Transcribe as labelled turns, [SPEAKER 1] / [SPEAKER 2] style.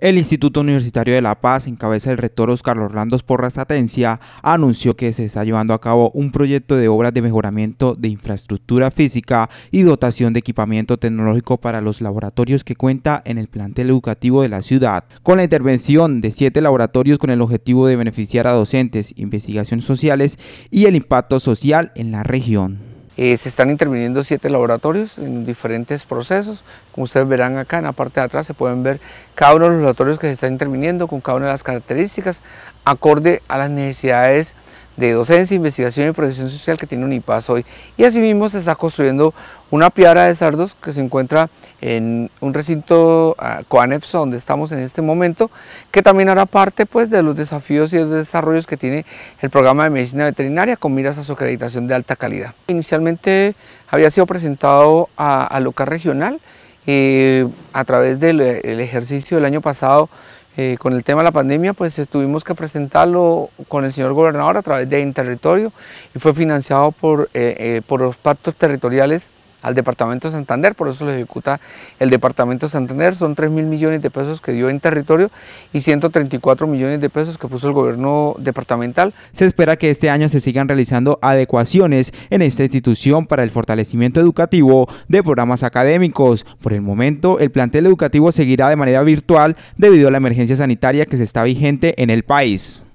[SPEAKER 1] El Instituto Universitario de La Paz, en cabeza del rector Oscar Orlando Porras Atencia, anunció que se está llevando a cabo un proyecto de obras de mejoramiento de infraestructura física y dotación de equipamiento tecnológico para los laboratorios que cuenta en el plantel educativo de la ciudad, con la intervención de siete laboratorios con el objetivo de beneficiar a docentes, investigaciones sociales y el impacto social en la región.
[SPEAKER 2] Eh, se están interviniendo siete laboratorios en diferentes procesos. Como ustedes verán acá en la parte de atrás se pueden ver cada uno de los laboratorios que se están interviniendo con cada una de las características acorde a las necesidades de docencia, investigación y protección social que tiene UNIPAS hoy. Y asimismo se está construyendo una piara de sardos que se encuentra en un recinto uh, coanepso donde estamos en este momento, que también hará parte pues, de los desafíos y los desarrollos que tiene el programa de medicina veterinaria con miras a su acreditación de alta calidad. Inicialmente había sido presentado a, local regional y eh, a través del ejercicio del año pasado eh, con el tema de la pandemia, pues tuvimos que presentarlo con el señor gobernador a través de Interterritorio y fue financiado por, eh, eh, por los pactos territoriales al Departamento Santander, por eso lo ejecuta el Departamento Santander, son 3 mil millones de pesos que dio en territorio y 134 millones de pesos que puso el gobierno departamental. Se
[SPEAKER 1] espera que este año se sigan realizando adecuaciones en esta institución para el fortalecimiento educativo de programas académicos. Por el momento, el plantel educativo seguirá de manera virtual debido a la emergencia sanitaria que se está vigente en el país.